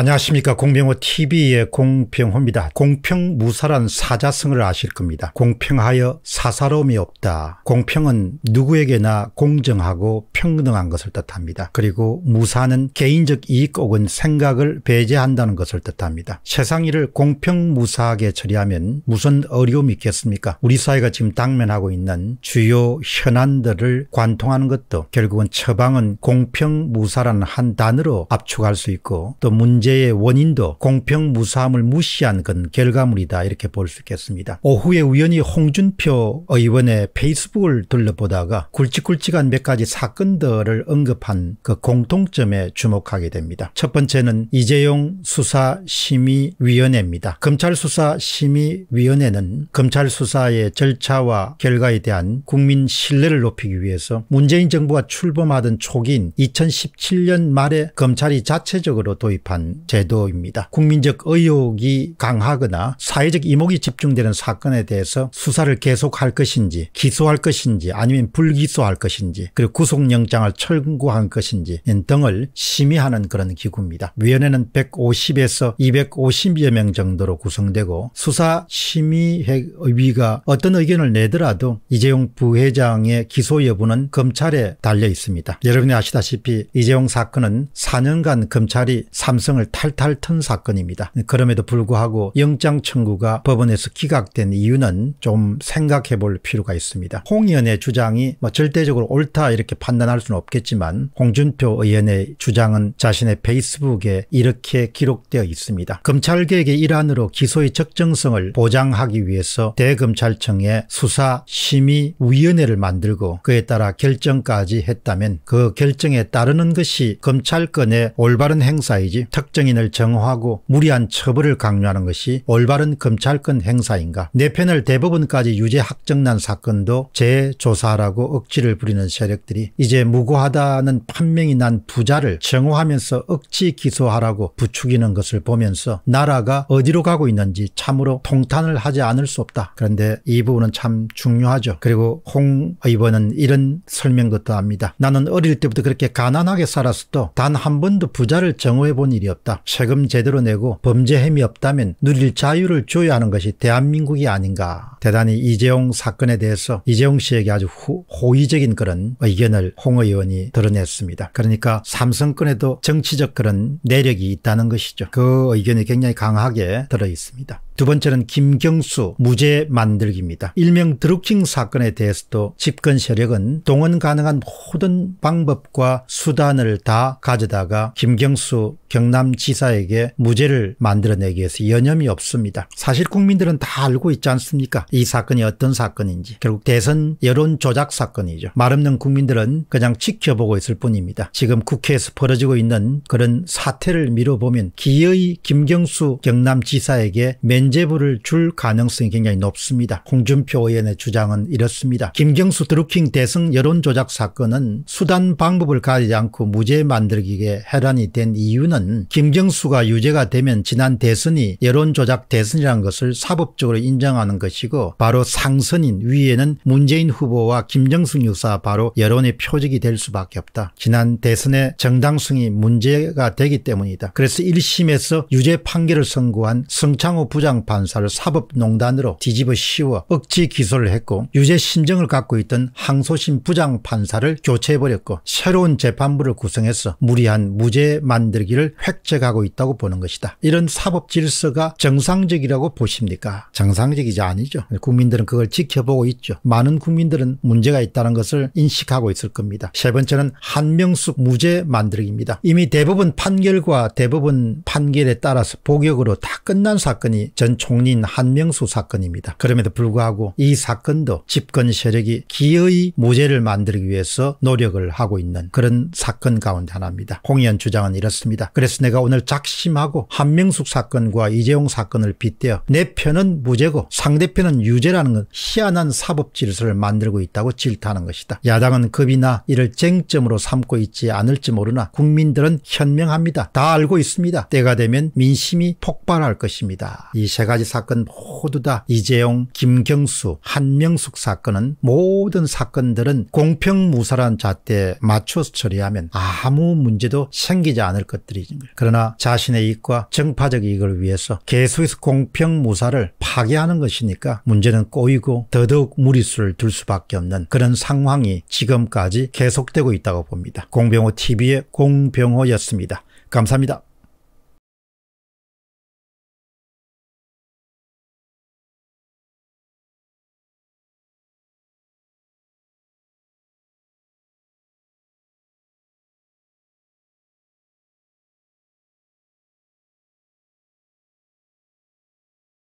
안녕하십니까 공병호 TV의 공병호입니다. 공평무사란 사자성을 아실 겁니다. 공평하여 사사로움이 없다. 공평은 누구에게나 공정하고 평등한 것을 뜻합니다. 그리고 무사는 개인적 이익 혹은 생각을 배제한다는 것을 뜻합니다. 세상 일을 공평무사하게 처리하면 무슨 어려움이 있겠습니까? 우리 사회가 지금 당면하고 있는 주요 현안들을 관통하는 것도 결국은 처방은 공평무사란한 단어로 압축할 수 있고 또 문제 문제의 원인도 공평 무사함을 무시한 건 결과물이다 이렇게 볼 수 있겠습니다. 오후에 우연히 홍준표 의원의 페이스북을 둘러보다가 굵직굵직한 몇 가지 사건들을 언급한 그 공통점에 주목하게 됩니다. 첫 번째는 이재용 수사심의위원회입니다. 검찰수사심의위원회는 검찰 수사의 절차와 결과에 대한 국민 신뢰를 높이기 위해서 문재인 정부가 출범하던 초기인 2017년 말에 검찰이 자체적으로 도입한 제도입니다. 국민적 의혹이 강하거나 사회적 이목이 집중되는 사건에 대해서 수사를 계속할 것인지 기소할 것인지 아니면 불기소할 것인지 그리고 구속영장을 청구한 것인지 등을 심의하는 그런 기구입니다. 위원회는 150에서 250여 명 정도로 구성되고 수사심의회의가 어떤 의견을 내더라도 이재용 부회장의 기소 여부는 검찰에 달려 있습니다. 여러분이 아시다시피 이재용 사건은 4년간 검찰이 삼성 영장을 탈탈 턴 사건입니다. 그럼에도 불구하고 영장 청구가 법원에서 기각된 이유는 좀 생각해 볼 필요가 있습니다. 홍 의원의 주장이 뭐 절대적으로 옳다 이렇게 판단할 수는 없겠지만 홍준표 의원의 주장은 자신의 페이스북에 이렇게 기록되어 있습니다. 검찰개혁의 일환으로 기소의 적정성을 보장하기 위해서 대검찰청에 수사 심의 위원회를 만들고 그에 따라 결정까지 했다면 그 결정에 따르는 것이 검찰권의 올바른 행사이지 특 특정인을 정화하고 무리한 처벌을 강요하는 것이 올바른 검찰권 행사인가. 내 편을 대법원까지 유죄 확정난 사건도 재조사라고 억지를 부리는 세력들이 이제 무고하다는 판명이 난 부자를 정화하면서 억지 기소하라고 부추기는 것을 보면서 나라가 어디로 가고 있는지 참으로 통탄을 하지 않을 수 없다. 그런데 이 부분은 참 중요하죠. 그리고 홍 의원은 이런 설명도 합니다. 나는 어릴 때부터 그렇게 가난하게 살았어도 단 한 번도 부자를 정호해 본 일이 없다. 없다. 세금 제대로 내고 범죄 혐의 없다면 누릴 자유를 줘야 하는 것이 대한민국이 아닌가. 대단히 이재용 사건에 대해서 이재용 씨에게 아주 호, 호의적인 그런 의견을 홍 의원이 드러냈습니다. 그러니까 삼성권에도 정치적 그런 내력이 있다는 것이죠. 그 의견이 굉장히 강하게 들어 있습니다. 두 번째는 김경수 무죄 만들기입니다. 일명 드루킹 사건에 대해서도 집권 세력은 동원 가능한 모든 방법과 수단을 다 가져다가 김경수 경남 이삼 지사에게 무죄를 만들어내기 위해서 여념이 없습니다. 사실 국민들은 다 알고 있지 않습니까? 이 사건이 어떤 사건인지. 결국 대선 여론 조작 사건이죠. 말없는 국민들은 그냥 지켜보고 있을 뿐입니다. 지금 국회에서 벌어지고 있는 그런 사태를 미뤄보면 기의 김경수 경남지사에게 면제부를 줄 가능성이 굉장히 높습니다. 홍준표 의원의 주장은 이렇습니다. 김경수 드루킹 대선 여론조작 사건은 수단 방법을 가리지 않고 무죄 만들기에 해란이 된 이유는 김정수가 유죄가 되면 지난 대선이 여론조작 대선이라는 것을 사법적으로 인정하는 것이고 바로 상선인 위에는 문재인 후보와 김정숙 유사 바로 여론의 표적이 될 수밖에 없다. 지난 대선의 정당성이 문제가 되기 때문이다. 그래서 1심에서 유죄 판결을 선고한 성창호 부장판사를 사법농단으로 뒤집어 씌워 억지 기소를 했고 유죄 심정을 갖고 있던 항소심 부장판사를 교체해버렸고 새로운 재판부를 구성해서 무리한 무죄 만들기를 획 앞서가고 있다고 보는 것이다. 이런 사법 질서가 정상적이라고 보십니까? 정상적이지 아니죠. 국민들은 그걸 지켜보고 있죠. 많은 국민들은 문제가 있다는 것을 인식하고 있을 겁니다. 세 번째는 한명숙 무죄 만들기입니다. 이미 대법원 판결과 대법원 판결에 따라서 복역으로 다 끝난 사건이 전 총리인 한명숙 사건입니다. 그럼에도 불구하고 이 사건도 집권 세력이 기의 무죄를 만들기 위해서 노력을 하고 있는 그런 사건 가운데 하나입니다. 홍의원 주장은 이렇습니다. 그래서 내가 제가 오늘 작심하고 한명숙 사건과 이재용 사건을 빗대어 내 편은 무죄고 상대편은 유죄라는 건 희한한 사법 질서를 만들고 있다고 질타하는 것이다. 야당은 겁이나 이를 쟁점으로 삼고 있지 않을지 모르나 국민들은 현명합니다. 다 알고 있습니다. 때가 되면 민심이 폭발할 것입니다. 이 세 가지 사건 모두 다 이재용, 김경수, 한명숙 사건은 모든 사건들은 공평무사란 잣대에 맞춰서 처리하면 아무 문제도 생기지 않을 것들이죠. 그러나 자신의 이익과 정파적 이익을 위해서 계속해서 공평 무사를 파괴하는 것이니까 문제는 꼬이고 더더욱 무리수를 둘 수밖에 없는 그런 상황이 지금까지 계속되고 있다고 봅니다. 공병호 TV의 공병호였습니다. 감사합니다.